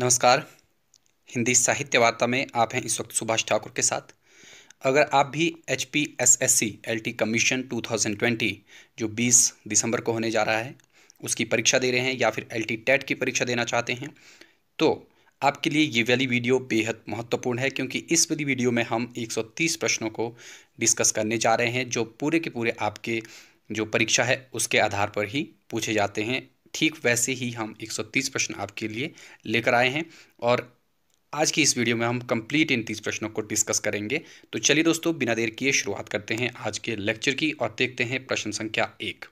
नमस्कार हिंदी साहित्य वार्ता में आप हैं इस वक्त सुभाष ठाकुर के साथ अगर आप भी H P S S C L T commission two thousand twenty जो बीस दिसंबर को होने जा रहा है उसकी परीक्षा दे रहे हैं या फिर एल टी टेट की परीक्षा देना चाहते हैं तो आपके लिए ये वाली वीडियो बेहद महत्वपूर्ण है क्योंकि इस वाली वीडियो में हम 130 प्रश्नों को डिस्कस करने जा रहे हैं जो पूरे के पूरे आपके जो परीक्षा है उसके आधार पर ही पूछे जाते हैं ठीक वैसे ही हम 130 प्रश्न आपके लिए लेकर आए हैं और आज की इस वीडियो में हम कंप्लीट इन तीस प्रश्नों को डिस्कस करेंगे तो चलिए दोस्तों बिना देर किए शुरुआत करते हैं आज के लेक्चर की और देखते हैं प्रश्न संख्या एक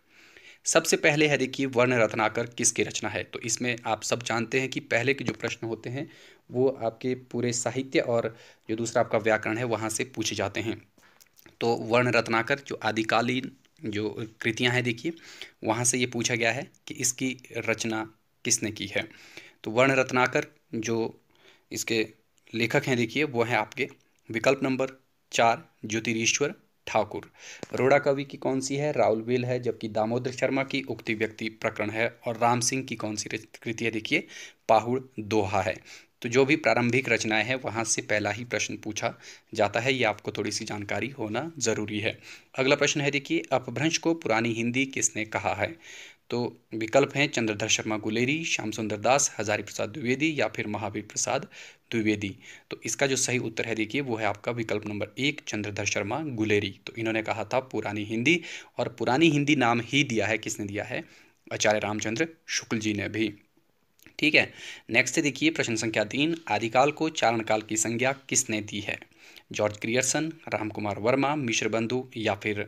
सबसे पहले है देखिए वर्ण रत्नाकर किसकी रचना है तो इसमें आप सब जानते हैं कि पहले के जो प्रश्न होते हैं वो आपके पूरे साहित्य और जो दूसरा आपका व्याकरण है वहाँ से पूछे जाते हैं तो वर्ण रत्नाकर जो आदिकालीन जो कृतियाँ हैं देखिए वहाँ से ये पूछा गया है कि इसकी रचना किसने की है तो वर्ण रत्नाकर जो इसके लेखक हैं देखिए वो हैं आपके विकल्प नंबर चार ज्योतिरीश्वर ठाकुर रोड़ा कवि की कौन सी है राहुल बेल है जबकि दामोदर शर्मा की उक्ति व्यक्ति प्रकरण है और राम सिंह की कौन सी कृति है देखिए पाहुड़ दोहा है तो जो भी प्रारंभिक रचनाएं हैं वहाँ से पहला ही प्रश्न पूछा जाता है ये आपको थोड़ी सी जानकारी होना ज़रूरी है अगला प्रश्न है देखिए अपभ्रंश को पुरानी हिंदी किसने कहा है तो विकल्प हैं चंद्रधर शर्मा गुलेरी श्याम सुंदर दास हजारी प्रसाद द्विवेदी या फिर महावीर प्रसाद द्विवेदी तो इसका जो सही उत्तर है देखिए वो है आपका विकल्प नंबर एक चंद्रधर शर्मा गुलेरी तो इन्होंने कहा था पुरानी हिंदी और पुरानी हिंदी नाम ही दिया है किसने दिया है आचार्य रामचंद्र शुक्ल जी ने भी ठीक है नेक्स्ट देखिए प्रश्न संख्या तीन आदिकाल को चारण काल की संज्ञा किसने दी है जॉर्ज क्रियर्सन राम कुमार वर्मा मिश्र बंधु या फिर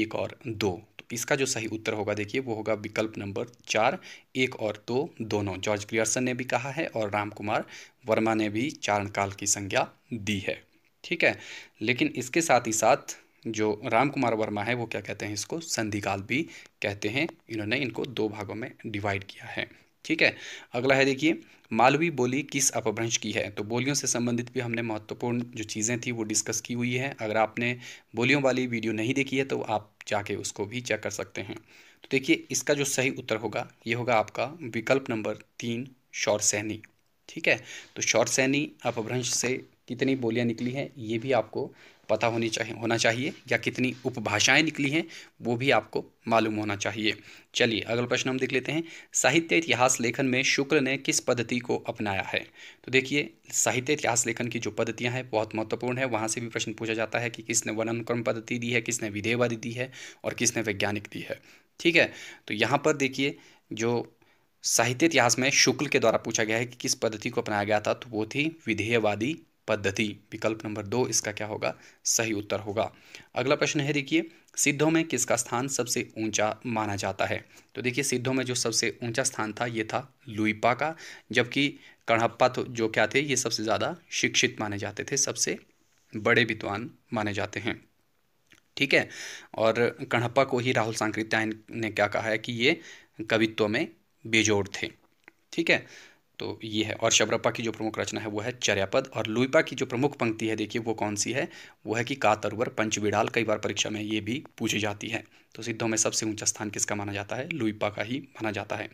एक और दो तो इसका जो सही उत्तर होगा देखिए वो होगा विकल्प नंबर चार एक और दो दोनों जॉर्ज क्रियर्सन ने भी कहा है और राम कुमार वर्मा ने भी चारण काल की संज्ञा दी है ठीक है लेकिन इसके साथ ही साथ जो राम कुमार वर्मा है वो क्या कहते हैं इसको संधिकाल भी कहते हैं इन्होंने इनको दो भागों में डिवाइड किया है ठीक है अगला है देखिए मालवी बोली किस अपभ्रंश की है तो बोलियों से संबंधित भी हमने महत्वपूर्ण जो चीज़ें थी वो डिस्कस की हुई है अगर आपने बोलियों वाली वीडियो नहीं देखी है तो आप जाके उसको भी चेक कर सकते हैं तो देखिए इसका जो सही उत्तर होगा ये होगा आपका विकल्प नंबर तीन शौरसैनी ठीक है तो शौर सैनी अपभ्रंश से कितनी बोलियाँ निकली हैं ये भी आपको पता होनी चाहिए होना चाहिए या कितनी उपभाषाएं निकली हैं वो भी आपको मालूम होना चाहिए चलिए अगला प्रश्न हम देख लेते हैं साहित्य इतिहास लेखन में शुक्र ने किस पद्धति को अपनाया है तो देखिए साहित्य इतिहास लेखन की जो पद्धतियाँ हैं बहुत महत्वपूर्ण है वहाँ से भी प्रश्न पूछा जाता है कि किसने वर्णनक्रम पद्धति दी है किसने विधेयवादी दी है और किसने वैज्ञानिक दी है ठीक है तो यहाँ पर देखिए जो साहित्य इतिहास में शुक्ल के द्वारा पूछा गया है कि किस पद्धति को अपनाया गया था तो वो थी विधेयवादी पद्धति विकल्प नंबर दो इसका क्या होगा सही उत्तर होगा अगला प्रश्न है देखिए सिद्धों में किसका स्थान सबसे ऊंचा माना जाता है तो देखिए सिद्धों में जो सबसे ऊंचा स्थान था ये था लुईपा का जबकि कणहप्पा तो जो क्या थे ये सबसे ज़्यादा शिक्षित माने जाते थे सबसे बड़े विद्वान माने जाते हैं ठीक है और कणप्पा को ही राहुल सांकृत्यायन ने क्या कहा है कि ये कवित्व में बेजोड़ थे ठीक है तो ये है और शबरपा की जो प्रमुख रचना है वो है चर्यापद और लुईपा की जो प्रमुख पंक्ति है देखिए वो कौन सी है वो है कि का पंचविडाल कई बार परीक्षा में ये भी पूछी जाती है तो सिद्धों में सबसे ऊंचा स्थान किसका माना जाता है लुईपा का ही माना जाता है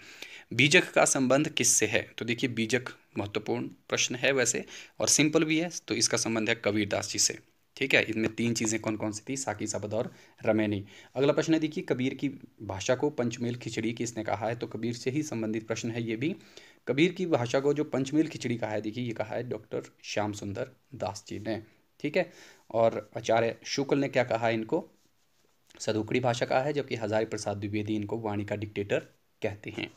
बीजक का संबंध किससे है तो देखिए बीजक महत्वपूर्ण प्रश्न है वैसे और सिंपल भी है तो इसका संबंध है कबीरदास जी से ठीक है इनमें तीन चीज़ें कौन कौन सी थी साकी सबद और रमैनी अगला प्रश्न है देखिए कबीर की भाषा को पंचमेल खिचड़ी किसने कहा है तो कबीर से ही संबंधित प्रश्न है ये भी कबीर की भाषा को जो पंचमील खिचड़ी कहा है देखिए ये कहा है डॉक्टर श्याम सुंदर दास जी ने ठीक है और आचार्य शुक्ल ने क्या कहा इनको सदुकड़ी भाषा कहा है जबकि हजारी प्रसाद द्विवेदी इनको वाणी का डिक्टेटर कहते हैं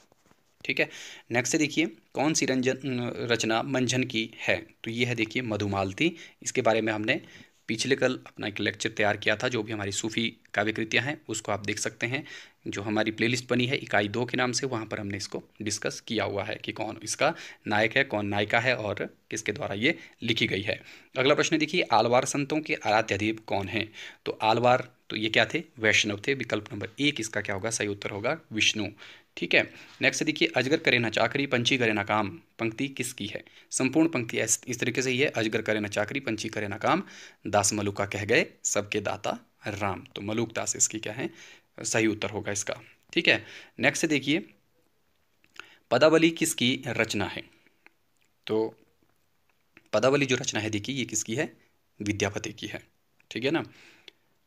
ठीक है नेक्स्ट देखिए कौन सी रंजन रचना मंझन की है तो ये है देखिए मधुमालती इसके बारे में हमने पिछले कल अपना एक लेक्चर तैयार किया था जो भी हमारी सूफी काव्य कृतियाँ हैं उसको आप देख सकते हैं जो हमारी प्लेलिस्ट बनी है इकाई दो के नाम से वहाँ पर हमने इसको डिस्कस किया हुआ है कि कौन इसका नायक है कौन नायिका है और किसके द्वारा ये लिखी गई है अगला प्रश्न देखिए आलवार संतों के आराध्यादेव कौन हैं तो आलवार तो ये क्या थे वैष्णव थे विकल्प नंबर एक इसका क्या होगा सही उत्तर होगा विष्णु ठीक है नेक्स्ट देखिए अजगर करे ना चाकरी पंची करे ना काम पंक्ति किसकी है संपूर्ण पंक्ति इस तरीके से ही है अजगर करे ना चाकरी पंची करे ना काम दास मलुका कह गए सबके दाता राम तो मलुक दास इसकी क्या है सही उत्तर होगा इसका ठीक है नेक्स्ट देखिए पदावली किसकी रचना है तो पदावली जो रचना है देखिए ये किसकी है विद्यापति की है ठीक है ना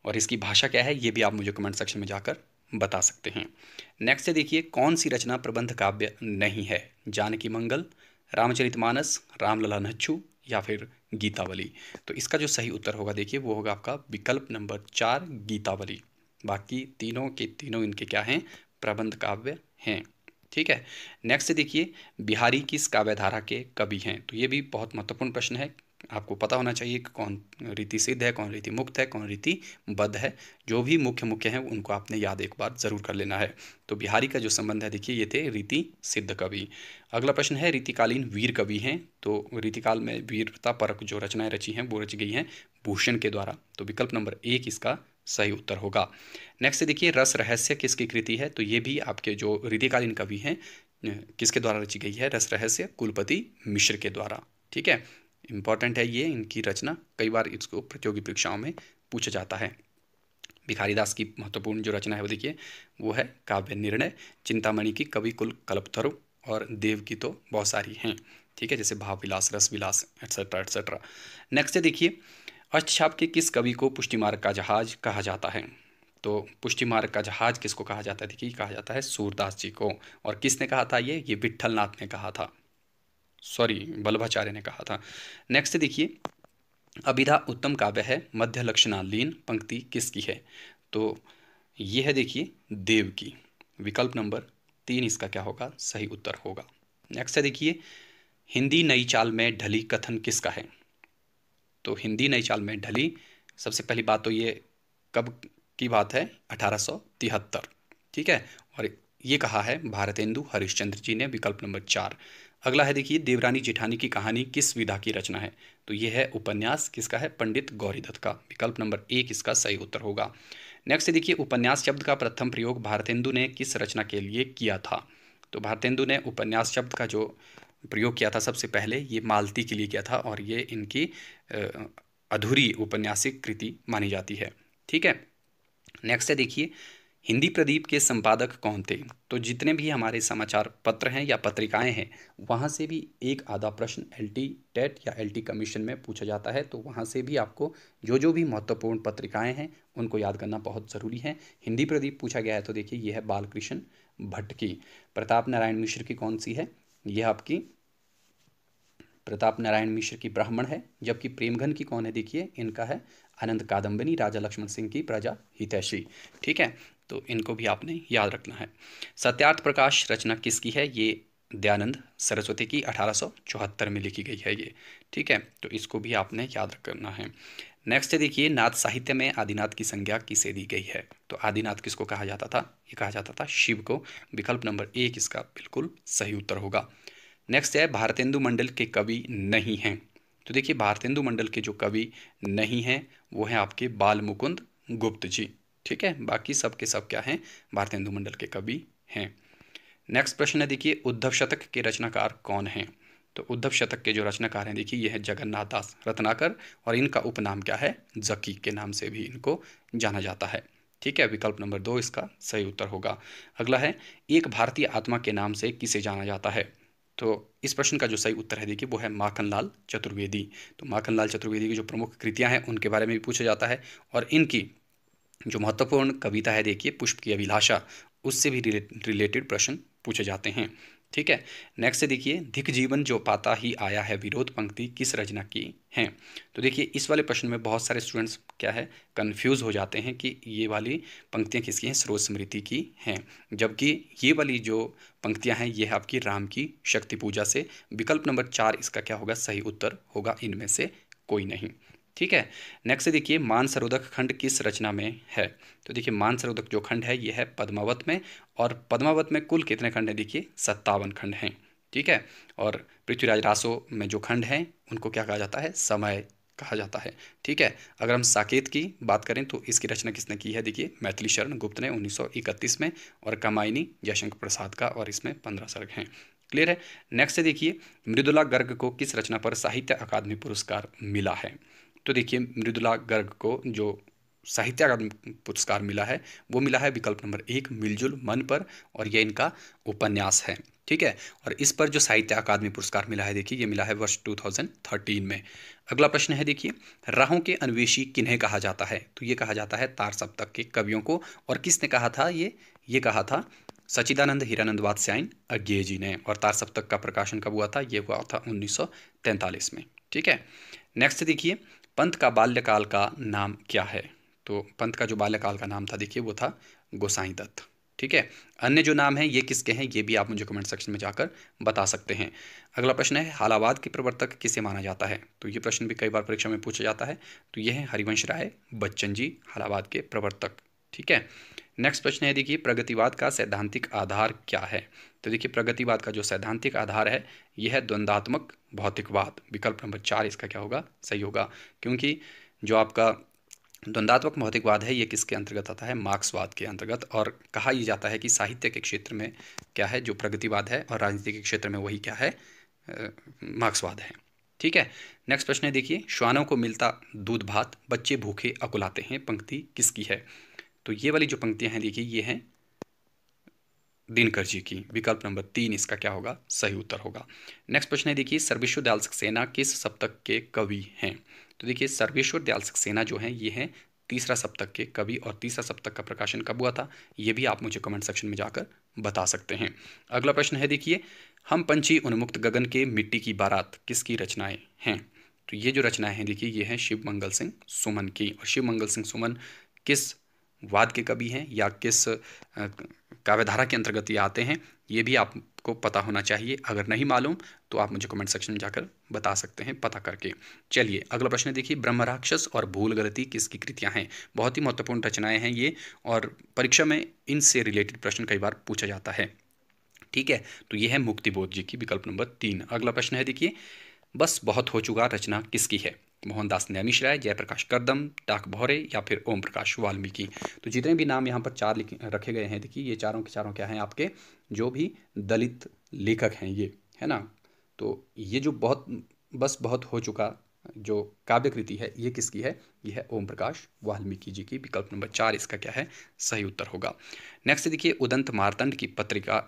और इसकी भाषा क्या है ये भी आप मुझे कमेंट सेक्शन में जाकर बता सकते हैं नेक्स्ट देखिए कौन सी रचना प्रबंध काव्य नहीं है जानकी मंगल रामचरितमानस रामलला नच्छू या फिर गीतावली तो इसका जो सही उत्तर होगा देखिए वो होगा आपका विकल्प नंबर चार गीतावली बाकी तीनों के तीनों इनके क्या हैं प्रबंध काव्य हैं ठीक है नेक्स्ट देखिए बिहारी किस काव्यधारा के कवि हैं तो ये भी बहुत महत्वपूर्ण प्रश्न है आपको पता होना चाहिए कि कौन रीति सिद्ध है कौन रीति मुक्त है कौन रीति बद्ध है जो भी मुख्य मुख्य हैं उनको आपने याद एक बार जरूर कर लेना है तो बिहारी का जो संबंध है देखिए ये थे रीति सिद्ध कवि अगला प्रश्न है रीतिकालीन वीर कवि हैं तो रीतिकाल में वीरता परक जो रचनाएं रची हैं वो रची गई हैं भूषण के द्वारा तो विकल्प नंबर एक इसका सही उत्तर होगा नेक्स्ट देखिए रस रहस्य किसकी कृति है तो ये भी आपके जो हृदयकालीन कवि हैं किसके द्वारा रची गई है रस रहस्य कुलपति मिश्र के द्वारा ठीक है इंपॉर्टेंट है ये इनकी रचना कई बार इसको प्रतियोगी परीक्षाओं में पूछा जाता है भिखारीदास की महत्वपूर्ण जो रचना है वो देखिए वो है काव्य निर्णय चिंतामणि की कवि कुल कल्पथरु और देव की तो बहुत सारी हैं ठीक है जैसे भाव विलास रस विलास एट्सेट्रा एट्सेट्रा नेक्स्ट देखिए हस्तछाप के किस कवि को मार्ग का जहाज कहा जाता है तो मार्ग का जहाज किसको कहा जाता है देखिए कहा जाता है सूरदास जी को और किसने कहा था ये ये नाथ ने कहा था सॉरी बल्लभाचार्य ने कहा था नेक्स्ट देखिए अभिधा उत्तम काव्य है मध्य लक्षणालीन पंक्ति किसकी है तो ये है देखिए देव की विकल्प नंबर तीन इसका क्या होगा सही उत्तर होगा नेक्स्ट है देखिए हिंदी नई चाल में ढली कथन किसका है तो हिंदी नई चाल में ढली सबसे पहली बात तो ये कब की बात है अठारह ठीक है और ये कहा है भारतेंदु हरिश्चंद्र जी ने विकल्प नंबर चार अगला है देखिए देवरानी जेठानी की कहानी किस विधा की रचना है तो ये है उपन्यास किसका है पंडित गौरीदत्त का विकल्प नंबर एक इसका सही उत्तर होगा नेक्स्ट देखिए उपन्यास शब्द का प्रथम प्रयोग भारतेंदु ने किस रचना के लिए किया था तो भारतेंदु ने उपन्यास शब्द का जो प्रयोग किया था सबसे पहले ये मालती के लिए किया था और ये इनकी अधूरी उपन्यासिक कृति मानी जाती है ठीक है नेक्स्ट है देखिए हिंदी प्रदीप के संपादक कौन थे तो जितने भी हमारे समाचार पत्र हैं या पत्रिकाएं हैं वहाँ से भी एक आधा प्रश्न एल टी टेट या एल टी कमीशन में पूछा जाता है तो वहाँ से भी आपको जो जो भी महत्वपूर्ण पत्रिकाएं हैं उनको याद करना बहुत ज़रूरी है हिंदी प्रदीप पूछा गया है तो देखिए यह है बालकृष्ण भट्ट की प्रताप नारायण मिश्र की कौन सी है यह आपकी प्रताप नारायण मिश्र की ब्राह्मण है जबकि प्रेमघन की कौन है देखिए इनका है आनंद कादम्बनी राजा लक्ष्मण सिंह की प्रजा हितैषी ठीक है तो इनको भी आपने याद रखना है सत्यार्थ प्रकाश रचना किसकी है ये दयानंद सरस्वती की अठारह में लिखी गई है ये ठीक है तो इसको भी आपने याद रखना है नेक्स्ट देखिए नाथ साहित्य में आदिनाथ की संज्ञा किसे दी गई है तो आदिनाथ किसको कहा जाता था ये कहा जाता था शिव को विकल्प नंबर एक इसका बिल्कुल सही उत्तर होगा नेक्स्ट है भारतेंदु मंडल के कवि नहीं हैं तो देखिए भारतेंदु मंडल के जो कवि नहीं हैं वो हैं आपके बाल मुकुंद गुप्त जी ठीक है बाकी सब के सब क्या हैं भारतेंदु मंडल के कवि हैं नेक्स्ट प्रश्न है देखिए उद्धव शतक के रचनाकार कौन हैं तो उद्धव शतक के जो रचनाकार हैं देखिए ये है जगन्नाथ दास रत्नाकर और इनका उपनाम क्या है जकी के नाम से भी इनको जाना जाता है ठीक है विकल्प नंबर दो इसका सही उत्तर होगा अगला है एक भारतीय आत्मा के नाम से किसे जाना जाता है तो इस प्रश्न का जो सही उत्तर है देखिए वो है माखनलाल चतुर्वेदी तो माखनलाल चतुर्वेदी की जो प्रमुख कृतियाँ हैं उनके बारे में भी पूछा जाता है और इनकी जो महत्वपूर्ण कविता है देखिए पुष्प की अभिलाषा उससे भी रिलेटेड प्रश्न पूछे जाते हैं ठीक है नेक्स्ट देखिए धिक जीवन जो पाता ही आया है विरोध पंक्ति किस रचना की है तो देखिए इस वाले प्रश्न में बहुत सारे स्टूडेंट्स क्या है कंफ्यूज हो जाते हैं कि ये वाली पंक्तियाँ किसकी हैं स्रोत स्मृति की हैं जबकि ये वाली जो पंक्तियाँ हैं ये है आपकी राम की शक्ति पूजा से विकल्प नंबर चार इसका क्या होगा सही उत्तर होगा इनमें से कोई नहीं ठीक है नेक्स्ट देखिए मानसरोदक खंड किस रचना में है तो देखिए मानसरोदक जो खंड है ये है पद्मावत में और पद्मावत में कुल कितने खंड हैं देखिए सत्तावन खंड हैं ठीक है और पृथ्वीराज रासो में जो खंड हैं उनको क्या कहा जाता है समय कहा जाता है ठीक है अगर हम साकेत की बात करें तो इसकी रचना किसने की है देखिए मैथिली शरण गुप्त ने 1931 में और कमायनी जयशंकर प्रसाद का और इसमें पंद्रह सर्ग हैं क्लियर है नेक्स्ट देखिए मृदुला गर्ग को किस रचना पर साहित्य अकादमी पुरस्कार मिला है तो देखिए मृदुला गर्ग को जो साहित्य अकादमी पुरस्कार मिला है वो मिला है विकल्प नंबर एक मिलजुल मन पर और ये इनका उपन्यास है ठीक है और इस पर जो साहित्य अकादमी पुरस्कार मिला है देखिए ये मिला है वर्ष 2013 में अगला प्रश्न है देखिए राहों के अन्वेषी किन्हें कहा जाता है तो ये कहा जाता है तार सप्तक के कवियों को और किसने कहा था ये ये कहा था सचिदानंद हीरानंद वात्स्यायन अज्ञे जी ने और तार सप्तक का प्रकाशन कब हुआ था ये हुआ था उन्नीस में ठीक है नेक्स्ट देखिए पंत का बाल्यकाल का नाम क्या है तो पंत का जो बाल्यकाल का नाम था देखिए वो था गोसाई दत्त ठीक है अन्य जो नाम है ये किसके हैं ये भी आप मुझे कमेंट सेक्शन में जाकर बता सकते हैं अगला प्रश्न है हालावाद के प्रवर्तक किसे माना जाता है तो ये प्रश्न भी कई बार परीक्षा में पूछा जाता है तो ये है हरिवंश राय बच्चन जी हालावाद के प्रवर्तक ठीक है नेक्स्ट प्रश्न है देखिए प्रगतिवाद का सैद्धांतिक आधार क्या है तो देखिए प्रगतिवाद का जो सैद्धांतिक आधार है यह है द्वंद्वात्मक भौतिकवाद विकल्प नंबर चार इसका क्या होगा सही होगा क्योंकि जो आपका द्वंद्वात्मक भौतिकवाद है ये किसके अंतर्गत आता है मार्क्सवाद के अंतर्गत और कहा ही जाता है कि साहित्य के क्षेत्र में क्या है जो प्रगतिवाद है और राजनीति के क्षेत्र में वही क्या है मार्क्सवाद है ठीक है नेक्स्ट प्रश्न है देखिए श्वानों को मिलता दूध भात बच्चे भूखे अकुलाते हैं पंक्ति किसकी है तो ये वाली जो पंक्तियाँ हैं देखिए ये हैं दिनकर जी की विकल्प नंबर तीन इसका क्या होगा सही उत्तर होगा नेक्स्ट प्रश्न है देखिए सर्वेश्वर दयाल सक्सेना किस सप्तक के कवि हैं तो देखिए सर्वेश्वर दयाल सक्सेना जो है ये है तीसरा सप्तक के कवि और तीसरा सप्तक का प्रकाशन कब हुआ था ये भी आप मुझे कमेंट सेक्शन में जाकर बता सकते हैं अगला प्रश्न है देखिए हम पंची उन्मुक्त गगन के मिट्टी की बारात किसकी रचनाएं हैं तो ये जो रचनाएं हैं देखिए ये हैं शिव मंगल सिंह सुमन की और शिव मंगल सिंह सुमन किस वाद के कवि हैं या किस काव्यधारा के अंतर्गत ये आते हैं ये भी आपको पता होना चाहिए अगर नहीं मालूम तो आप मुझे कमेंट सेक्शन में जाकर बता सकते हैं पता करके चलिए अगला प्रश्न देखिए ब्रह्म राक्षस और भूल गलती किसकी कृतियाँ हैं बहुत ही महत्वपूर्ण रचनाएं हैं ये और परीक्षा में इनसे रिलेटेड प्रश्न कई बार पूछा जाता है ठीक है तो ये है मुक्तिबोध जी की विकल्प नंबर तीन अगला प्रश्न है देखिए बस बहुत हो चुका रचना किसकी है मोहनदास नैमिश राय जयप्रकाश करदम डाक भौरे या फिर ओम प्रकाश वाल्मीकि तो जितने भी नाम यहाँ पर चार रखे गए हैं देखिए ये चारों के चारों क्या हैं आपके जो भी दलित लेखक हैं ये है ना तो ये जो बहुत बस बहुत हो चुका जो काव्य कृति है ये किसकी है ये है ओम प्रकाश वाल्मीकि जी की विकल्प नंबर चार इसका क्या है सही उत्तर होगा नेक्स्ट देखिए उदंत मारतंड की पत्रिका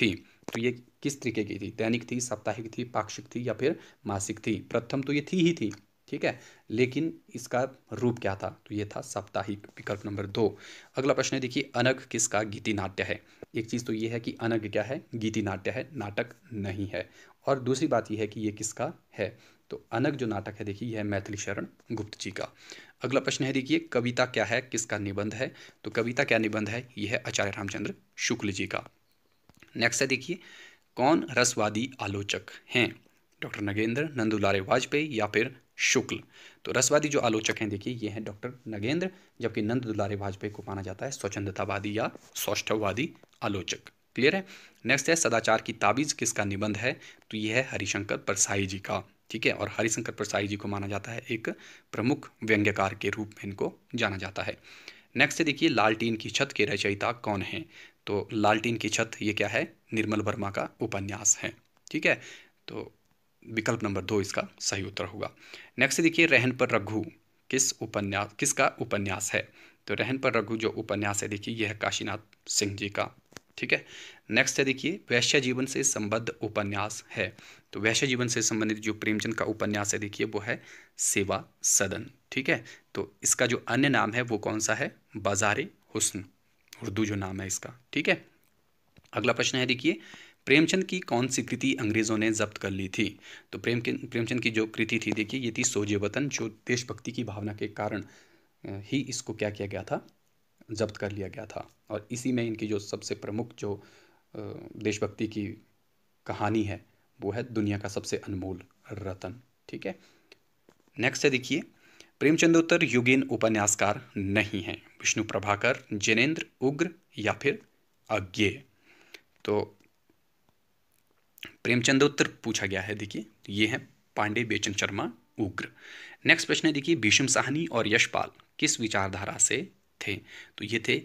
थी तो ये किस तरीके की थी दैनिक थी साप्ताहिक थी पाक्षिक थी या फिर मासिक थी प्रथम तो ये थी ही थी ठीक है लेकिन इसका रूप क्या था तो ये था साप्ताहिक विकल्प नंबर दो अगला प्रश्न है देखिए अनग किसका गीति नाट्य है एक चीज़ तो ये है कि अनग क्या है गीति नाट्य है नाटक नहीं है और दूसरी बात यह है कि ये किसका है तो अनग जो नाटक है देखिए यह मैथिली शरण गुप्त जी का अगला प्रश्न है देखिए कविता क्या है किसका निबंध है तो कविता क्या निबंध है यह है आचार्य रामचंद्र शुक्ल जी का नेक्स्ट है देखिए कौन रसवादी आलोचक हैं डॉक्टर नगेंद्र नंदूलारे वाजपेयी या फिर शुक्ल तो रसवादी जो आलोचक हैं देखिए ये हैं डॉक्टर नगेंद्र जबकि नंद दुलारे वाजपेयी को माना जाता है स्वच्छंदतावादी या सौष्ठववादी आलोचक क्लियर है नेक्स्ट है सदाचार की ताबीज किसका निबंध है तो ये है हरिशंकर परसाई जी का ठीक है और हरिशंकर परसाई जी को माना जाता है एक प्रमुख व्यंग्यकार के रूप में इनको जाना जाता है नेक्स्ट देखिए लालटीन की छत के रचयिता कौन है तो लालटीन की छत ये क्या है निर्मल वर्मा का उपन्यास है ठीक है तो विकल्प नंबर दो इसका सही उत्तर होगा नेक्स्ट देखिए रहन पर रघु किस उपन्यास किसका उपन्यास है तो रहन पर रघु जो उपन्यास है देखिए यह काशीनाथ सिंह जी का ठीक है नेक्स्ट है देखिए वैश्य जीवन से संबद्ध उपन्यास है तो वैश्य जीवन से संबंधित जो प्रेमचंद का उपन्यास है देखिए वो है सेवा सदन ठीक है तो इसका जो अन्य नाम है वो कौन सा है बाजार हुस्न उर्दू जो नाम है इसका ठीक है अगला प्रश्न है देखिए प्रेमचंद की कौन सी कृति अंग्रेज़ों ने जब्त कर ली थी तो प्रेम प्रेमचंद की जो कृति थी देखिए ये थी सोजे वतन जो देशभक्ति की भावना के कारण ही इसको क्या किया गया था जब्त कर लिया गया था और इसी में इनकी जो सबसे प्रमुख जो देशभक्ति की कहानी है वो है दुनिया का सबसे अनमोल रतन ठीक है नेक्स्ट है देखिए प्रेमचंदोत्तर युगेन उपन्यासकार नहीं है विष्णु प्रभाकर जैनेन्द्र उग्र या फिर अज्ञे तो प्रेमचंद उत्तर पूछा गया है देखिए तो ये है पांडे बेचन शर्मा उग्र नेक्स्ट प्रश्न है देखिए भीषम साहनी और यशपाल किस विचारधारा से थे तो ये थे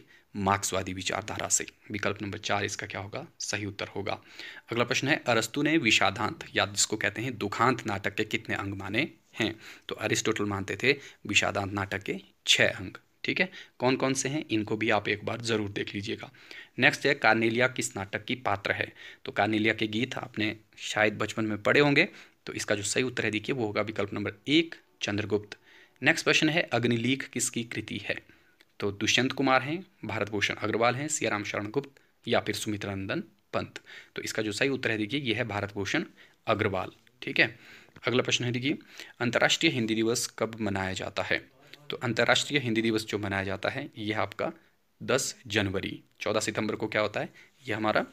मार्क्सवादी विचारधारा से विकल्प नंबर चार इसका क्या होगा सही उत्तर होगा अगला प्रश्न है अरस्तु ने विषादांत या जिसको कहते हैं दुखांत नाटक के कितने अंग माने हैं तो अरिस्टोटल मानते थे विषादांत नाटक के छः अंग ठीक है कौन कौन से हैं इनको भी आप एक बार ज़रूर देख लीजिएगा नेक्स्ट है कार्नेलिया किस नाटक की पात्र है तो कार्नेलिया के गीत आपने शायद बचपन में पढ़े होंगे तो इसका जो सही उत्तर है देखिए वो होगा विकल्प नंबर एक चंद्रगुप्त नेक्स्ट क्वेश्चन है अग्निलीख किसकी कृति है तो दुष्यंत कुमार हैं भारत भूषण अग्रवाल हैं सियाराम शरण गुप्त या फिर सुमित्रा नंदन पंत तो इसका जो सही उत्तर है देखिए यह है भारत भूषण अग्रवाल ठीक है अगला प्रश्न है देखिए अंतर्राष्ट्रीय हिंदी दिवस कब मनाया जाता है तो अंतर्राष्ट्रीय हिंदी दिवस जो मनाया जाता है यह आपका दस जनवरी चौदह सितंबर को क्या होता है यह हमारा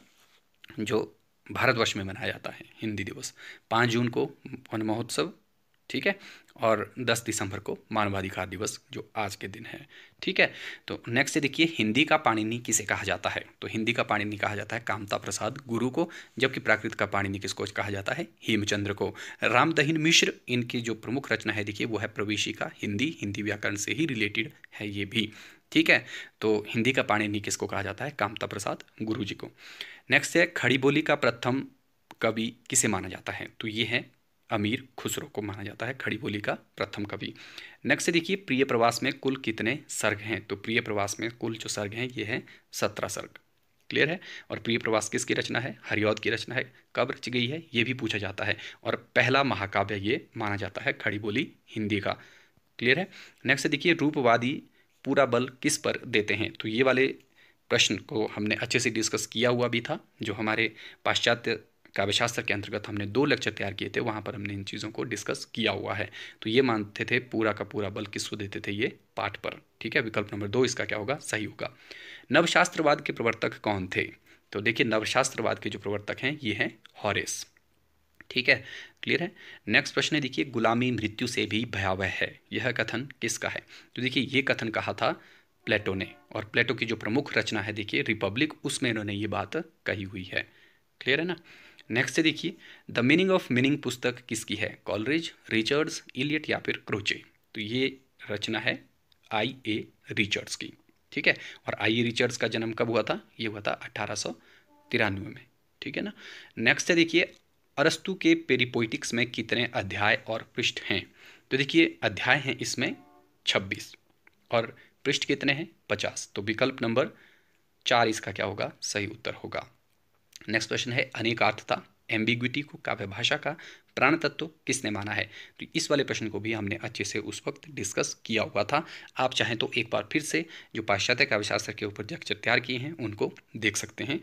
जो भारतवर्ष में मनाया जाता है हिंदी दिवस पाँच जून को वन महोत्सव ठीक है और 10 दिसंबर को मानवाधिकार दिवस जो आज के दिन है ठीक है तो नेक्स्ट देखिए हिंदी का पाणिनि किसे कहा जाता है तो हिंदी का पाणिनि कहा जाता है कामता प्रसाद गुरु को जबकि प्राकृत का पाणिनि किसको कहा जाता है हेमचंद्र को रामदहिन मिश्र इनकी जो प्रमुख रचना है देखिए वो है प्रवेशी का हिंदी हिंदी व्याकरण से ही रिलेटेड है ये भी ठीक है तो हिंदी का पाणिनि किसको कहा जाता है कामता प्रसाद गुरु जी को नेक्स्ट है खड़ी बोली का प्रथम कवि किसे माना जाता है तो ये है अमीर खुसरो को माना जाता है खड़ी बोली का प्रथम कवि नेक्स्ट देखिए प्रिय प्रवास में कुल कितने सर्ग हैं तो प्रिय प्रवास में कुल जो सर्ग हैं ये हैं सत्रह सर्ग क्लियर है और प्रिय प्रवास किसकी रचना है हरियौद की रचना है कब रच गई है ये भी पूछा जाता है और पहला महाकाव्य ये माना जाता है खड़ी बोली हिंदी का क्लियर है नेक्स्ट देखिए रूपवादी पूरा बल किस पर देते हैं तो ये वाले प्रश्न को हमने अच्छे से डिस्कस किया हुआ भी था जो हमारे पाश्चात्य काव्यशास्त्र के अंतर्गत हमने दो लेक्चर तैयार किए थे वहाँ पर हमने इन चीज़ों को डिस्कस किया हुआ है तो ये मानते थे पूरा का पूरा बल किसको देते थे ये पाठ पर ठीक है विकल्प नंबर दो इसका क्या होगा सही होगा नवशास्त्रवाद के प्रवर्तक कौन थे तो देखिए नवशास्त्रवाद के जो प्रवर्तक हैं ये हैं हॉरेस ठीक है क्लियर है नेक्स्ट प्रश्न है देखिए गुलामी मृत्यु से भी भयावह है यह कथन किसका है तो देखिए ये कथन कहा था प्लेटो ने और प्लेटो की जो प्रमुख रचना है देखिए रिपब्लिक उसमें इन्होंने ये बात कही हुई है क्लियर है ना नेक्स्ट देखिए द मीनिंग ऑफ मीनिंग पुस्तक किसकी है कॉलरेज रिचर्ड्स इलियट या फिर क्रोचे तो ये रचना है आई ए रिचर्ड्स की ठीक है और आई ए रिचर्ड्स का जन्म कब हुआ था ये हुआ था अठारह में ठीक है ना नेक्स्ट है देखिए अरस्तु के पेरीपोइटिक्स में कितने अध्याय और पृष्ठ हैं तो देखिए अध्याय हैं इसमें छब्बीस और पृष्ठ कितने हैं पचास तो विकल्प नंबर चार इसका क्या होगा सही उत्तर होगा नेक्स्ट क्वेश्चन है अनेकार्थता एम्बिग्विटी को काव्य भाषा का प्राण तत्व किसने माना है तो इस वाले प्रश्न को भी हमने अच्छे से उस वक्त डिस्कस किया हुआ था आप चाहें तो एक बार फिर से जो पाश्चात्य काव्यशास्त्र के ऊपर लेक्चर तैयार किए हैं उनको देख सकते हैं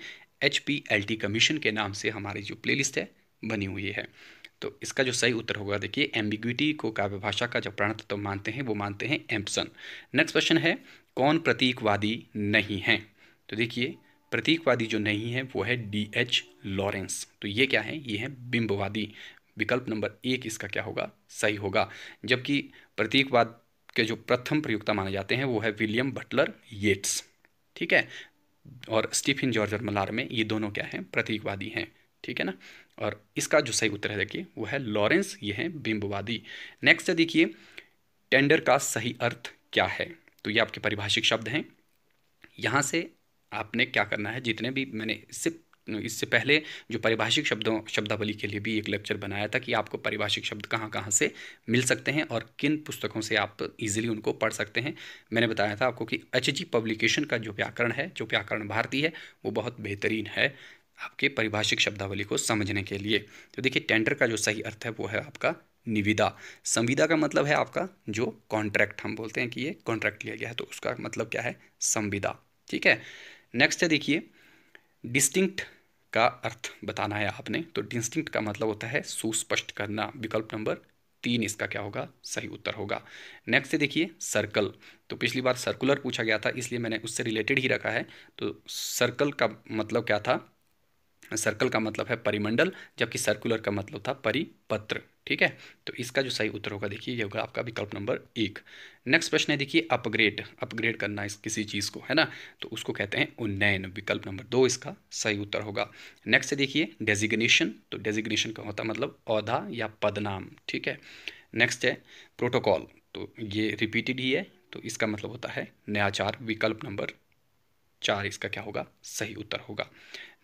H P L T commission के नाम से हमारी जो लिस्ट है बनी हुई है तो इसका जो सही उत्तर होगा देखिए एम्बिग्विटी को काव्य भाषा का जो प्राण तत्व मानते हैं वो मानते हैं एम्पसन नेक्स्ट क्वेश्चन है कौन प्रतीकवादी नहीं है तो देखिए प्रतीकवादी जो नहीं है वो है डी एच लॉरेंस तो ये क्या है ये है बिंबवादी विकल्प नंबर एक इसका क्या होगा सही होगा जबकि प्रतीकवाद के जो प्रथम प्रयुक्ता माने जाते हैं वो है विलियम बटलर येट्स ठीक है और स्टीफिन जॉर्जर मलार में ये दोनों क्या हैं प्रतीकवादी हैं ठीक है ना और इसका जो सही उत्तर है देखिए वो है लॉरेंस ये है बिंबवादी नेक्स्ट देखिए टेंडर का सही अर्थ क्या है तो ये आपके परिभाषिक शब्द हैं यहाँ से आपने क्या करना है जितने भी मैंने इससे इससे पहले जो परिभाषिक शब्दों शब्दावली के लिए भी एक लेक्चर बनाया था कि आपको परिभाषिक शब्द कहाँ कहाँ से मिल सकते हैं और किन पुस्तकों से आप इजीली उनको पढ़ सकते हैं मैंने बताया था आपको कि एच जी पब्लिकेशन का जो व्याकरण है जो व्याकरण भारती है वो बहुत बेहतरीन है आपके परिभाषिक शब्दावली को समझने के लिए तो देखिए टेंडर का जो सही अर्थ है वो है आपका निविदा संविदा का मतलब है आपका जो कॉन्ट्रैक्ट हम बोलते हैं कि ये कॉन्ट्रैक्ट लिया गया है तो उसका मतलब क्या है संविदा ठीक है नेक्स्ट है देखिए डिस्टिंक्ट का अर्थ बताना है आपने तो डिस्टिंक्ट का मतलब होता है सुस्पष्ट करना विकल्प नंबर तीन इसका क्या होगा सही उत्तर होगा नेक्स्ट है देखिए सर्कल तो पिछली बार सर्कुलर पूछा गया था इसलिए मैंने उससे रिलेटेड ही रखा है तो सर्कल का मतलब क्या था सर्कल का मतलब है परिमंडल जबकि सर्कुलर का मतलब था परिपत्र ठीक है तो इसका जो सही उत्तर होगा देखिए ये होगा आपका विकल्प नंबर एक नेक्स्ट प्रश्न है देखिए अपग्रेड अपग्रेड करना इस किसी चीज़ को है ना तो उसको कहते हैं उन्नयन विकल्प नंबर दो इसका सही उत्तर होगा नेक्स्ट है देखिए डेजिग्नेशन तो डेजिग्नेशन का होता मतलब औधा या पदनाम ठीक है नेक्स्ट है प्रोटोकॉल तो ये रिपीटेड ही है तो इसका मतलब होता है नयाचार विकल्प नंबर चार इसका क्या होगा सही उत्तर होगा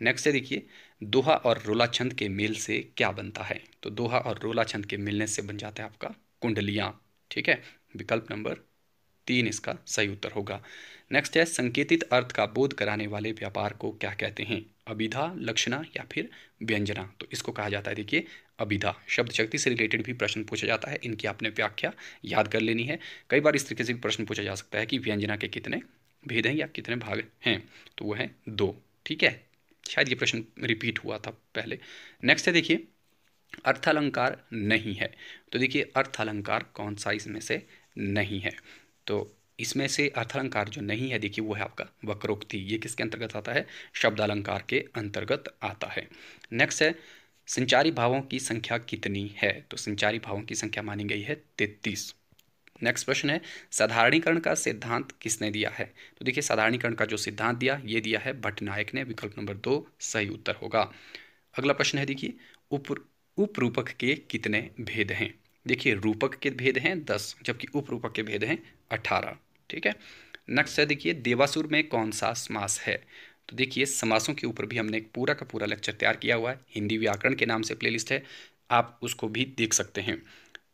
नेक्स्ट है देखिए दोहा और रोला छंद के मेल से क्या बनता है तो दोहा और रोला छंद के मिलने से बन जाता है आपका कुंडलियाँ ठीक है विकल्प नंबर तीन इसका सही उत्तर होगा नेक्स्ट है संकेतित अर्थ का बोध कराने वाले व्यापार को क्या कहते हैं अभिधा लक्षणा या फिर व्यंजना तो इसको कहा जाता है देखिए अभिधा शब्द शक्ति से रिलेटेड भी प्रश्न पूछा जाता है इनकी आपने व्याख्या याद कर लेनी है कई बार इस तरीके से भी प्रश्न पूछा जा सकता है कि व्यंजना के कितने भेद हैं या कितने भाग हैं तो वह है दो ठीक है शायद ये प्रश्न रिपीट हुआ था पहले नेक्स्ट है देखिए अर्थालंकार नहीं है तो देखिए अर्थालंकार कौन सा इसमें से नहीं है तो इसमें से अर्थालंकार जो नहीं है देखिए वो है आपका वक्रोक्ति ये किसके अंतर्गत आता है शब्द अलंकार के अंतर्गत आता है नेक्स्ट है संचारी भावों की संख्या कितनी है तो संचारी भावों की संख्या मानी गई है तैतीस नेक्स्ट प्रश्न है साधारणीकरण का सिद्धांत किसने दिया है तो देखिए साधारणीकरण का जो सिद्धांत दिया ये दिया है भटनायक ने विकल्प नंबर दो सही उत्तर होगा अगला प्रश्न है देखिए उप उपरूपक के कितने भेद हैं देखिए रूपक के भेद हैं दस जबकि उपरूपक के भेद हैं अठारह ठीक है नेक्स्ट है देखिए देवासुर में कौन सा समास है तो देखिए समासों के ऊपर भी हमने एक पूरा का पूरा लेक्चर तैयार किया हुआ है हिंदी व्याकरण के नाम से प्लेलिस्ट है आप उसको भी देख सकते हैं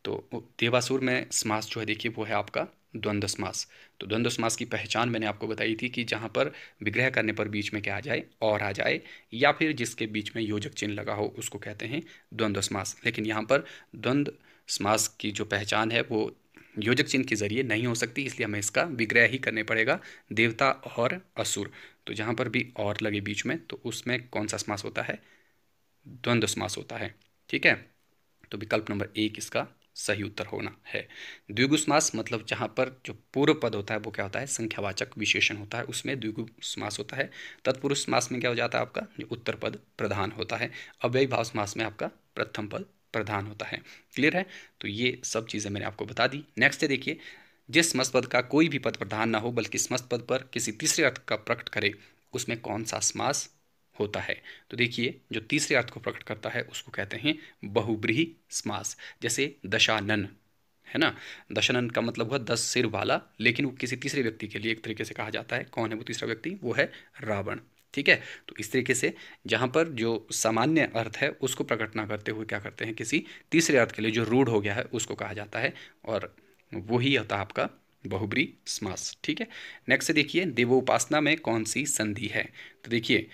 तो देवासुर में समास जो है देखिए वो है आपका द्वंद्व समास तो द्वंद्व समास की पहचान मैंने आपको बताई थी कि जहाँ पर विग्रह करने पर बीच में क्या आ जाए और आ जाए या फिर जिसके बीच में योजक चिन्ह लगा हो उसको कहते हैं द्वंद्व समास लेकिन यहाँ पर द्वंद्व समास की जो पहचान है वो योजक चिन्ह के जरिए नहीं हो सकती इसलिए हमें इसका विग्रह ही करने पड़ेगा देवता और असुर तो जहाँ पर भी और लगे बीच में तो उसमें कौन सा समास होता है द्वंद्व समास होता है ठीक है तो विकल्प नंबर एक इसका सही उत्तर होना है द्विगुष्मास मतलब जहाँ पर जो पूर्व पद होता है वो क्या होता है संख्यावाचक विशेषण होता है उसमें द्विगुष्मास होता है तत्पुरुष समास में क्या हो जाता है आपका जो उत्तर पद प्रधान होता है अव्ययी भाव समास में आपका प्रथम पद प्रधान होता है क्लियर है तो ये सब चीज़ें मैंने आपको बता दी नेक्स्ट है देखिए जिस समस्त पद का कोई भी पद प्रधान ना हो बल्कि समस्त पद पर किसी तीसरे अर्थ का प्रकट करे उसमें कौन सा समास होता है तो देखिए जो तीसरे अर्थ को प्रकट करता है उसको कहते हैं बहुब्रीही समास जैसे दशानन है ना दशानन का मतलब हुआ दस सिर वाला लेकिन वो किसी तीसरे व्यक्ति के लिए एक तरीके से कहा जाता है कौन है वो तीसरा व्यक्ति वो है रावण ठीक है तो इस तरीके से जहाँ पर जो सामान्य अर्थ है उसको प्रकट ना करते हुए क्या करते हैं किसी तीसरे अर्थ के लिए जो रूढ़ हो गया है उसको कहा जाता है और वो ही होता है आपका बहुब्री स्मास ठीक है नेक्स्ट देखिए देवोपासना में कौन सी संधि है तो देखिए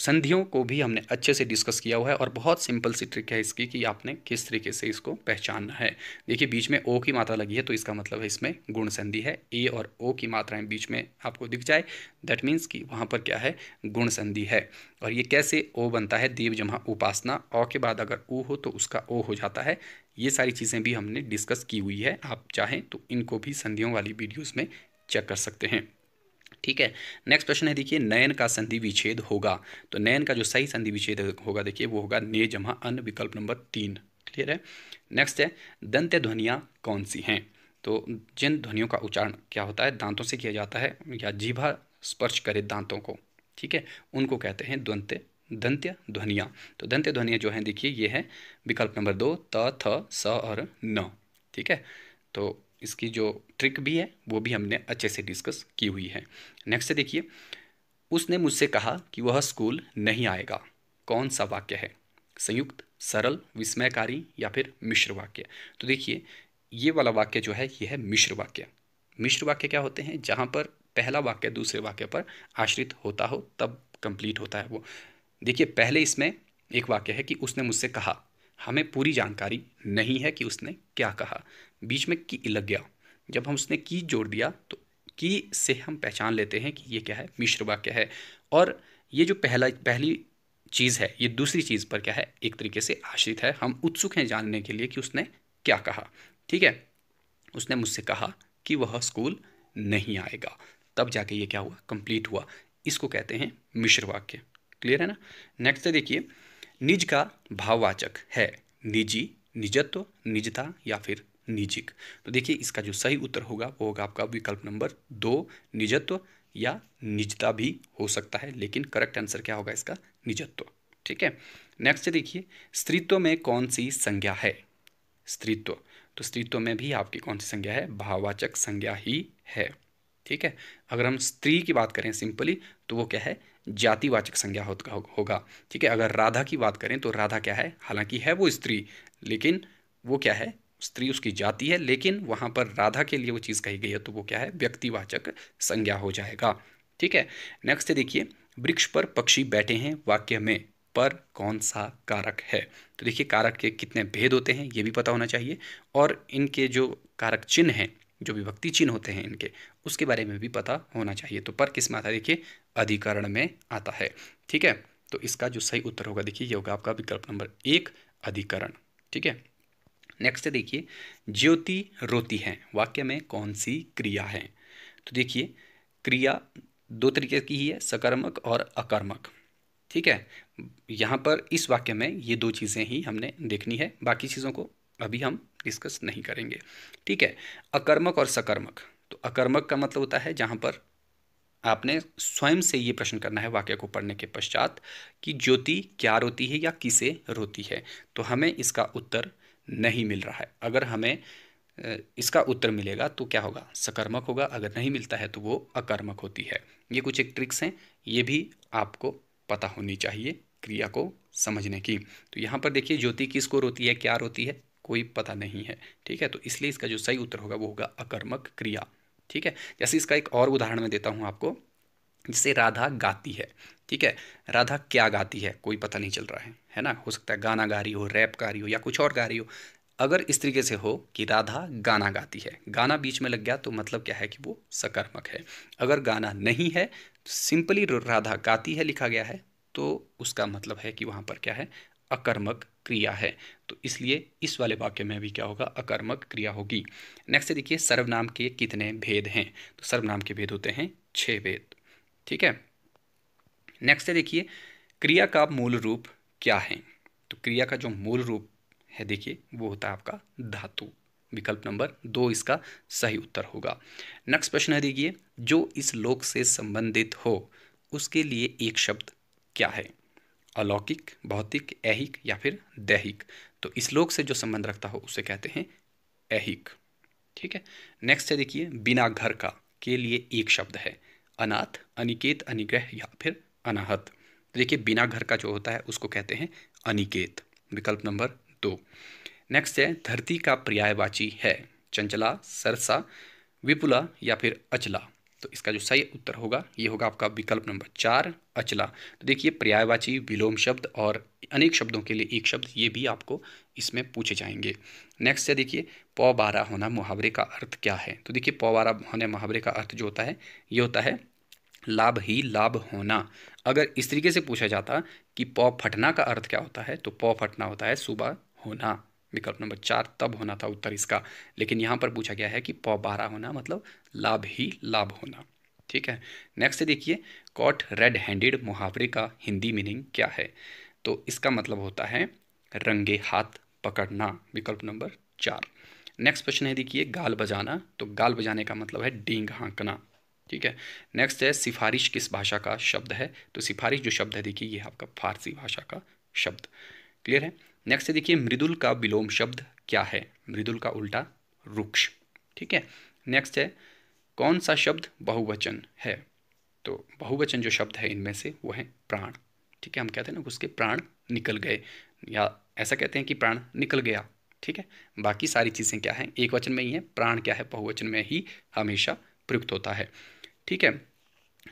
संधियों को भी हमने अच्छे से डिस्कस किया हुआ है और बहुत सिंपल सी ट्रिक है इसकी कि आपने किस तरीके से इसको पहचानना है देखिए बीच में ओ की मात्रा लगी है तो इसका मतलब है इसमें गुण संधि है ए और ओ की मात्राएं बीच में आपको दिख जाए दैट मीन्स कि वहाँ पर क्या है गुण संधि है और ये कैसे ओ बनता है देव जमा उपासना ओ के बाद अगर ऊ हो तो उसका ओ हो जाता है ये सारी चीज़ें भी हमने डिस्कस की हुई है आप चाहें तो इनको भी संधियों वाली वीडियोज़ में चेक कर सकते हैं ठीक है नेक्स्ट प्रश्न है देखिए नयन का संधि विच्छेद होगा तो नयन का जो सही संधि विच्छेद होगा देखिए वो होगा ने जमा अन विकल्प नंबर तीन क्लियर है नेक्स्ट है दंत्य ध्वनियाँ कौन सी हैं तो जिन ध्वनियों का उच्चारण क्या होता है दांतों से किया जाता है या जीभा स्पर्श करे दांतों को ठीक है उनको कहते हैं द्वंत्य दंत्य ध्वनियाँ तो दंत्य ध्वनियाँ जो हैं देखिए ये है विकल्प नंबर दो त थ स और न ठीक है तो इसकी जो ट्रिक भी है वो भी हमने अच्छे से डिस्कस की हुई है नेक्स्ट देखिए उसने मुझसे कहा कि वह स्कूल नहीं आएगा कौन सा वाक्य है संयुक्त सरल विस्मयकारी या फिर मिश्र वाक्य तो देखिए ये वाला वाक्य जो है ये है मिश्र वाक्य मिश्र वाक्य क्या होते हैं जहाँ पर पहला वाक्य दूसरे वाक्य पर आश्रित होता हो तब कंप्लीट होता है वो देखिए पहले इसमें एक वाक्य है कि उसने मुझसे कहा हमें पूरी जानकारी नहीं है कि उसने क्या कहा बीच में की लग गया जब हम उसने की जोड़ दिया तो की से हम पहचान लेते हैं कि ये क्या है मिश्र वाक्य है और ये जो पहला पहली चीज़ है ये दूसरी चीज़ पर क्या है एक तरीके से आश्रित है हम उत्सुक हैं जानने के लिए कि उसने क्या कहा ठीक है उसने मुझसे कहा कि वह स्कूल नहीं आएगा तब जाके ये क्या हुआ कंप्लीट हुआ इसको कहते हैं मिश्र वाक्य क्लियर है ना नेक्स्ट देखिए निज का भाववाचक है निजी निजत्व निजता या फिर निजिक तो देखिए इसका जो सही उत्तर होगा वो होगा आपका विकल्प नंबर दो निजत्व या निजता भी हो सकता है लेकिन करेक्ट आंसर क्या होगा इसका निजत्व ठीक है नेक्स्ट देखिए स्त्रीत्व में कौन सी संज्ञा है स्त्रीत्व तो स्त्रीत्व में भी आपकी कौन सी संज्ञा है भाववाचक संज्ञा ही है ठीक है अगर हम स्त्री की बात करें सिंपली तो वो क्या है जातिवाचक संज्ञा होगा ठीक है अगर राधा की बात करें तो राधा क्या है हालांकि है वो स्त्री लेकिन वो क्या है स्त्री उसकी जाति है लेकिन वहां पर राधा के लिए वो चीज़ कही गई है तो वो क्या है व्यक्तिवाचक संज्ञा हो जाएगा ठीक है नेक्स्ट देखिए वृक्ष पर पक्षी बैठे हैं वाक्य में पर कौन सा कारक है तो देखिए कारक के कितने भेद होते हैं ये भी पता होना चाहिए और इनके जो कारक चिन्ह हैं जो विभक्ति चिन्ह होते हैं इनके उसके बारे में भी पता होना चाहिए तो पर किस में आता है देखिए अधिकरण में आता है ठीक है तो इसका जो सही उत्तर होगा देखिए ये होगा आपका विकल्प नंबर एक अधिकरण ठीक है नेक्स्ट देखिए ज्योति रोती है वाक्य में कौन सी क्रिया है तो देखिए क्रिया दो तरीके की ही है सकर्मक और अकर्मक ठीक है यहाँ पर इस वाक्य में ये दो चीज़ें ही हमने देखनी है बाकी चीज़ों को अभी हम डिस्कस नहीं करेंगे ठीक है अकर्मक और सकर्मक तो अकर्मक का मतलब होता है जहाँ पर आपने स्वयं से ये प्रश्न करना है वाक्य को पढ़ने के पश्चात कि ज्योति क्या रोती है या किसे रोती है तो हमें इसका उत्तर नहीं मिल रहा है अगर हमें इसका उत्तर मिलेगा तो क्या होगा सकर्मक होगा अगर नहीं मिलता है तो वो अकर्मक होती है ये कुछ एक ट्रिक्स हैं ये भी आपको पता होनी चाहिए क्रिया को समझने की तो यहाँ पर देखिए ज्योति किसको रोती है क्या रोती है कोई पता नहीं है ठीक है तो इसलिए इसका जो सही उत्तर होगा वो होगा अकर्मक क्रिया ठीक है जैसे इसका एक और उदाहरण मैं देता हूँ आपको जिसे राधा गाती है ठीक है राधा क्या गाती है कोई पता नहीं चल रहा है है ना हो सकता है गाना गा रही हो रैप गा रही हो या कुछ और गा रही हो अगर इस तरीके से हो कि राधा गाना गाती है गाना बीच में लग गया तो मतलब क्या है कि वो सकर्मक है अगर गाना नहीं है तो सिंपली राधा गाती है लिखा गया है तो उसका मतलब है कि वहाँ पर क्या है अकर्मक क्रिया है तो इसलिए इस वाले वाक्य में भी क्या होगा अकर्मक क्रिया होगी नेक्स्ट देखिए सर्वनाम के कितने भेद हैं तो सर्वनाम के भेद होते हैं छः भेद ठीक है नेक्स्ट है देखिए क्रिया का मूल रूप क्या है तो क्रिया का जो मूल रूप है देखिए वो होता है आपका धातु विकल्प नंबर दो इसका सही उत्तर होगा नेक्स्ट प्रश्न है देखिए जो इस लोक से संबंधित हो उसके लिए एक शब्द क्या है अलौकिक भौतिक ऐहिक या फिर दैहिक तो इस लोक से जो संबंध रखता हो उसे कहते हैं ऐहिक ठीक है नेक्स्ट है देखिए बिना घर का के लिए एक शब्द है अनाथ अनिकेत अनिग्रह या फिर अनाहत तो देखिए बिना घर का जो होता है उसको कहते हैं अनिकेत विकल्प नंबर दो नेक्स्ट है धरती का पर्यायवाची है चंचला सरसा विपुला या फिर अचला तो इसका जो सही उत्तर होगा ये होगा आपका विकल्प नंबर चार अचला तो देखिए पर्यायवाची विलोम शब्द और अनेक शब्दों के लिए एक शब्द ये भी आपको इसमें पूछे जाएंगे नेक्स्ट है देखिए पौबारा होना मुहावरे का अर्थ क्या है तो देखिए पौबारा होने मुहावरे का अर्थ जो होता है ये होता है लाभ ही लाभ होना अगर इस तरीके से पूछा जाता कि पौ फटना का अर्थ क्या होता है तो पौ फटना होता है सुबह होना विकल्प नंबर चार तब होना था उत्तर इसका लेकिन यहाँ पर पूछा गया है कि पौ बारह होना मतलब लाभ ही लाभ होना ठीक है नेक्स्ट देखिए कॉट रेड हैंडेड मुहावरे का हिंदी मीनिंग क्या है तो इसका मतलब होता है रंगे हाथ पकड़ना विकल्प नंबर चार नेक्स्ट क्वेश्चन है देखिए गाल बजाना तो गाल बजाने का मतलब है डींग हाँकना ठीक है नेक्स्ट है सिफारिश किस भाषा का शब्द है तो सिफारिश जो शब्द है देखिए ये आपका फारसी भाषा का शब्द क्लियर है नेक्स्ट है देखिए मृदुल का विलोम शब्द क्या है मृदुल का उल्टा रुक्ष ठीक है नेक्स्ट है कौन सा शब्द बहुवचन है तो बहुवचन जो शब्द है इनमें से वो है प्राण ठीक है हम कहते हैं ना उसके प्राण निकल गए या ऐसा कहते हैं कि प्राण निकल गया ठीक है बाकी सारी चीज़ें क्या हैं एक वचन में ही है प्राण क्या है बहुवचन में ही हमेशा प्रयुक्त होता है ठीक है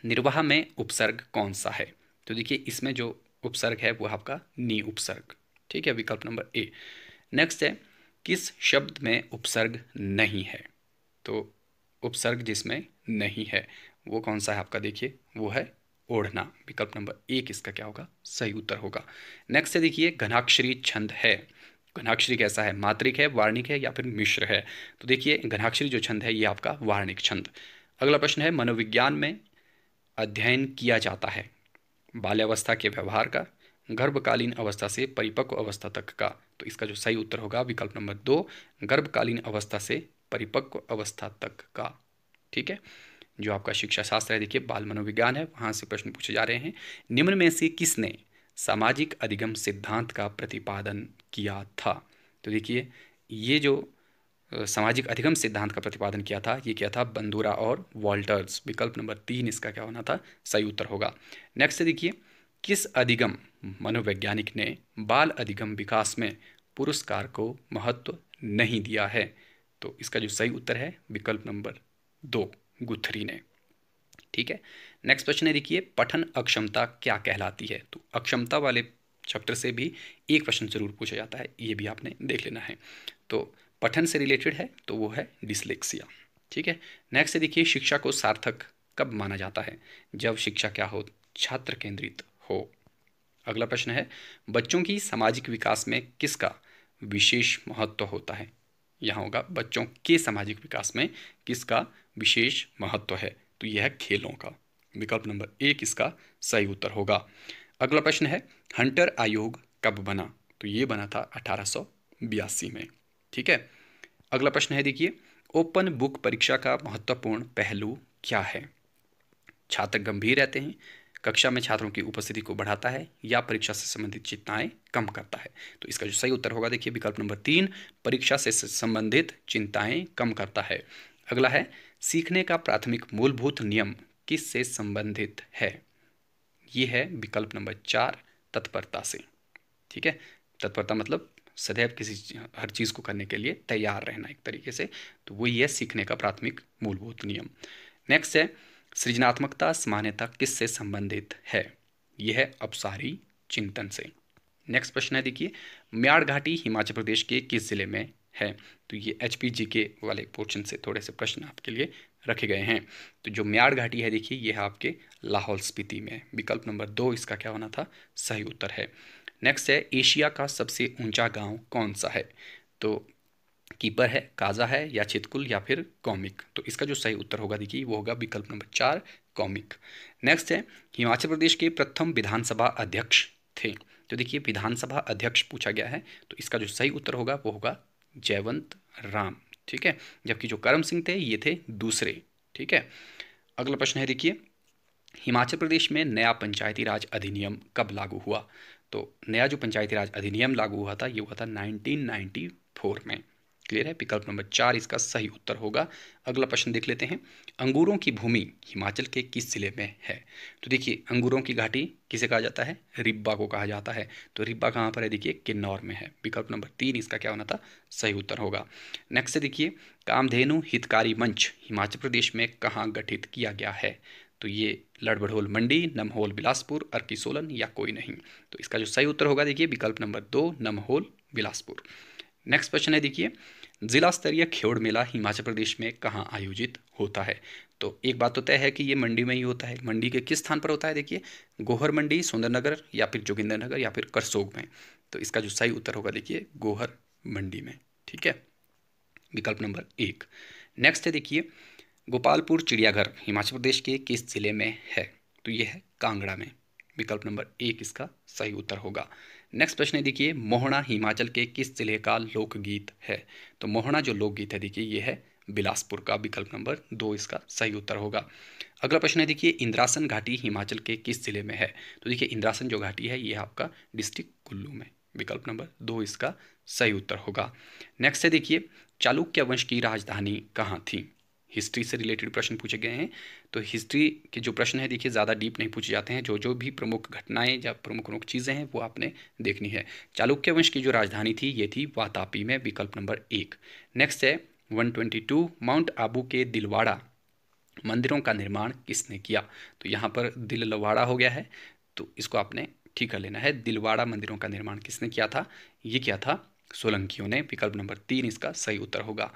निर्वाह में उपसर्ग कौन सा है तो देखिए इसमें जो उपसर्ग है वो आपका नी उपसर्ग ठीक है विकल्प नंबर ए नेक्स्ट है किस शब्द में उपसर्ग नहीं है तो उपसर्ग जिसमें नहीं है वो कौन सा है आपका देखिए वो है ओढ़ना विकल्प नंबर एक इसका क्या होगा सही उत्तर होगा नेक्स्ट है देखिए घनाक्षरी छंद है घनाक्षरी कैसा है मात्रिक है वार्णिक है या फिर मिश्र है तो देखिए घनाक्षरी जो छंद है ये आपका वार्णिक छंद अगला प्रश्न है मनोविज्ञान में अध्ययन किया जाता है बाल्यावस्था के व्यवहार का गर्भकालीन अवस्था से परिपक्व अवस्था तक का तो इसका जो सही उत्तर होगा विकल्प नंबर दो गर्भकालीन अवस्था से परिपक्व अवस्था तक का ठीक है जो आपका शिक्षा शास्त्र है देखिए बाल मनोविज्ञान है वहाँ से प्रश्न पूछे जा रहे हैं निम्न में से किसने सामाजिक अधिगम सिद्धांत का प्रतिपादन किया था तो देखिए ये जो सामाजिक अधिगम सिद्धांत का प्रतिपादन किया था ये क्या था बंदूरा और वॉल्टर्स विकल्प नंबर तीन इसका क्या होना था सही उत्तर होगा नेक्स्ट देखिए किस अधिगम मनोवैज्ञानिक ने बाल अधिगम विकास में पुरस्कार को महत्व नहीं दिया है तो इसका जो सही उत्तर है विकल्प नंबर दो गुथरी ने ठीक है नेक्स्ट प्रश्न है देखिए पठन अक्षमता क्या कहलाती है तो अक्षमता वाले चैप्टर से भी एक प्रश्न जरूर पूछा जाता है ये भी आपने देख लेना है तो पठन से रिलेटेड है तो वो है डिसलेक्सिया ठीक है नेक्स्ट देखिए शिक्षा को सार्थक कब माना जाता है जब शिक्षा क्या हो छात्र केंद्रित हो अगला प्रश्न है बच्चों की सामाजिक विकास में किसका विशेष महत्व होता है यहाँ होगा बच्चों के सामाजिक विकास में किसका विशेष महत्व है तो यह खेलों का विकल्प नंबर एक इसका सही उत्तर होगा अगला प्रश्न है हंटर आयोग कब बना तो ये बना था अठारह में ठीक है अगला प्रश्न है देखिए ओपन बुक परीक्षा का महत्वपूर्ण पहलू क्या है छात्र गंभीर रहते हैं कक्षा में छात्रों की उपस्थिति को बढ़ाता है या परीक्षा से संबंधित चिंताएं कम करता है तो इसका जो सही उत्तर होगा देखिए विकल्प नंबर तीन परीक्षा से संबंधित चिंताएं कम करता है अगला है सीखने का प्राथमिक मूलभूत नियम किस से संबंधित है ये है विकल्प नंबर चार तत्परता से ठीक है तत्परता मतलब सदैव किसी हर चीज़ को करने के लिए तैयार रहना एक तरीके से तो वो ये सीखने का प्राथमिक मूलभूत नियम नेक्स्ट है सृजनात्मकता समान्यता किस से संबंधित है यह है अपसारी चिंतन से नेक्स्ट प्रश्न है देखिए म्याड़ घाटी हिमाचल प्रदेश के किस ज़िले में है तो ये एच के वाले पोर्शन से थोड़े से प्रश्न आपके लिए रखे गए हैं तो जो म्याड़ घाटी है देखिए यह है आपके लाहौल स्पीति में विकल्प नंबर दो इसका क्या होना था सही उत्तर है नेक्स्ट है एशिया का सबसे ऊंचा गांव कौन सा है तो कीपर है काजा है या छितकुल या फिर कॉमिक तो इसका जो सही उत्तर होगा देखिए वो होगा विकल्प नंबर चार कॉमिक नेक्स्ट है हिमाचल प्रदेश के प्रथम विधानसभा अध्यक्ष थे तो देखिए विधानसभा अध्यक्ष पूछा गया है तो इसका जो सही उत्तर होगा वो होगा जयवंत राम ठीक है जबकि जो करम सिंह थे ये थे दूसरे ठीक है अगला प्रश्न है देखिए हिमाचल प्रदेश में नया पंचायती राज अधिनियम कब लागू हुआ तो नया जो पंचायती राज अधिनियम लागू हुआ था ये हुआ था 1994 में क्लियर है विकल्प नंबर चार इसका सही उत्तर होगा अगला प्रश्न देख लेते हैं अंगूरों की भूमि हिमाचल के किस जिले में है तो देखिए अंगूरों की घाटी किसे कहा जाता है रिब्बा को कहा जाता है तो रिब्बा कहाँ पर है देखिए किन्नौर में है विकल्प नंबर तीन इसका क्या होना था सही उत्तर होगा नेक्स्ट देखिए कामधेनु हितकारी मंच हिमाचल प्रदेश में कहाँ गठित किया गया है तो ये लड़बड़ोल मंडी नमहोल बिलासपुर अर्की सोलन या कोई नहीं तो इसका जो सही उत्तर होगा देखिए विकल्प नंबर दो नमहोल बिलासपुर नेक्स्ट क्वेश्चन है देखिए जिला स्तरीय खेड़ मेला हिमाचल प्रदेश में कहाँ आयोजित होता है तो एक बात तो तय है कि ये मंडी में ही होता है मंडी के किस स्थान पर होता है देखिए गोहर मंडी सुंदरनगर या फिर जोगिंदर नगर या फिर करसोग में तो इसका जो सही उत्तर होगा देखिए गोहर मंडी में ठीक है विकल्प नंबर एक नेक्स्ट है देखिए गोपालपुर चिड़ियाघर हिमाचल प्रदेश के किस जिले में है तो ये है कांगड़ा में विकल्प नंबर एक इसका सही उत्तर होगा नेक्स्ट प्रश्न है देखिए मोहना हिमाचल के किस ज़िले का लोकगीत है तो मोहना जो लोकगीत है देखिए ये है बिलासपुर का विकल्प नंबर दो इसका सही उत्तर होगा अगला प्रश्न है देखिए इंद्रासन घाटी हिमाचल के किस ज़िले में है तो देखिए इंद्रासन जो घाटी है ये आपका डिस्ट्रिक्ट कुल्लू में विकल्प नंबर दो इसका सही उत्तर होगा नेक्स्ट है देखिए चालुक्य वंश की राजधानी कहाँ थी हिस्ट्री से रिलेटेड प्रश्न पूछे गए हैं तो हिस्ट्री के जो प्रश्न है देखिए ज़्यादा डीप नहीं पूछे जाते हैं जो जो भी प्रमुख घटनाएं या प्रमुख प्रमुख चीज़ें हैं वो आपने देखनी है चालुक्य वंश की जो राजधानी थी ये थी वातापी में विकल्प नंबर एक नेक्स्ट है वन माउंट आबू के दिलवाड़ा मंदिरों का निर्माण किसने किया तो यहाँ पर दिलवाड़ा हो गया है तो इसको आपने ठीक कर लेना है दिलवाड़ा मंदिरों का निर्माण किसने किया था ये क्या था सोलंकियों ने विकल्प नंबर तीन इसका सही उत्तर होगा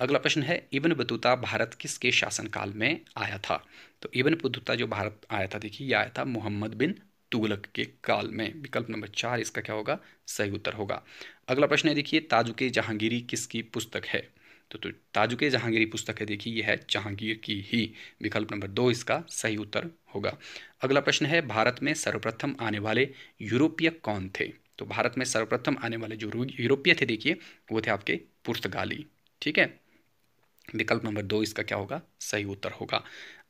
अगला प्रश्न है इबन बतूता भारत किसके शासनकाल में आया था तो इबन बतूता जो भारत आया था देखिए यह आया था मोहम्मद बिन तुगलक के काल में विकल्प नंबर चार इसका क्या होगा सही उत्तर होगा अगला प्रश्न है देखिए ताजुके जहांगीरी किसकी पुस्तक है तो, तो ताजुके जहांगीरी पुस्तक है देखिए यह है जहांगीर की ही विकल्प नंबर दो इसका सही उत्तर होगा अगला प्रश्न है भारत में सर्वप्रथम आने वाले यूरोपीय कौन थे तो भारत में सर्वप्रथम आने वाले जो यूरोपीय थे देखिए वो थे आपके पुर्तगाली ठीक है विकल्प नंबर दो इसका क्या होगा सही उत्तर होगा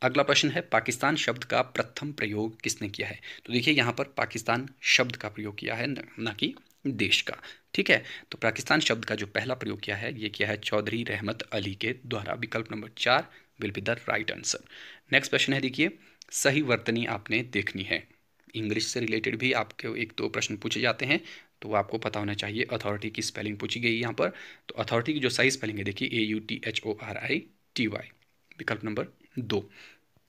अगला प्रश्न है पाकिस्तान शब्द का प्रथम प्रयोग किसने किया है तो देखिए यहाँ पर पाकिस्तान शब्द का प्रयोग किया है ना कि देश का ठीक है तो पाकिस्तान शब्द का जो पहला प्रयोग किया है ये किया है चौधरी रहमत अली के द्वारा विकल्प नंबर चार will be the right answer next प्रश्न है देखिए सही वर्तनी आपने देखनी है इंग्लिश से रिलेटेड भी आपके एक दो प्रश्न पूछे जाते हैं तो आपको पता होना चाहिए अथॉरिटी की स्पेलिंग पूछी गई यहाँ पर तो अथॉरिटी की जो सही स्पेलिंग है देखिए A U T H O R I T Y विकल्प नंबर दो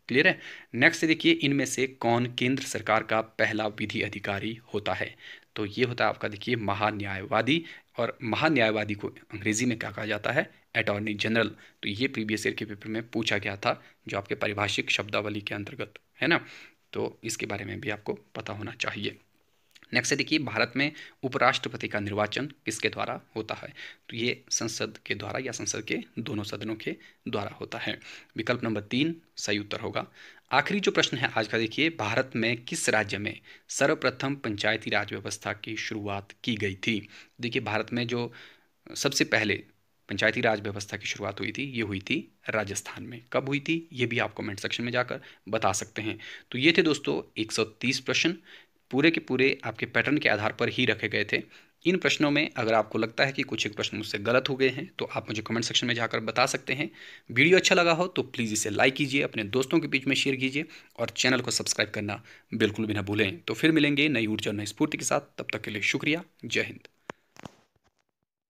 क्लियर है नेक्स्ट देखिए इनमें से कौन केंद्र सरकार का पहला विधि अधिकारी होता है तो ये होता है आपका देखिए महान्यायवादी और महान्यायवादी को अंग्रेजी में क्या कहा जाता है अटॉर्नी जनरल तो ये प्रीवियस ईयर के पेपर में पूछा गया था जो आपके परिभाषिक शब्दावली के अंतर्गत है ना तो इसके बारे में भी आपको पता होना चाहिए नेक्स्ट है देखिए भारत में उपराष्ट्रपति का निर्वाचन किसके द्वारा होता है तो ये संसद के द्वारा या संसद के दोनों सदनों के द्वारा होता है विकल्प नंबर तीन सही उत्तर होगा आखिरी जो प्रश्न है आज का देखिए भारत में किस राज्य में सर्वप्रथम पंचायती राज व्यवस्था की शुरुआत की गई थी देखिए भारत में जो सबसे पहले पंचायती राज व्यवस्था की शुरुआत हुई थी ये हुई थी राजस्थान में कब हुई थी ये भी आप कमेंट सेक्शन में जाकर बता सकते हैं तो ये थे दोस्तों 130 प्रश्न पूरे के पूरे आपके पैटर्न के आधार पर ही रखे गए थे इन प्रश्नों में अगर आपको लगता है कि कुछ एक प्रश्न मुझसे गलत हो गए हैं तो आप मुझे कमेंट सेक्शन में जाकर बता सकते हैं वीडियो अच्छा लगा हो तो प्लीज़ इसे लाइक कीजिए अपने दोस्तों के बीच में शेयर कीजिए और चैनल को सब्सक्राइब करना बिल्कुल भी ना भूलें तो फिर मिलेंगे नई ऊर्जा और नई स्फूर्ति के साथ तब तक के लिए शुक्रिया जय हिंद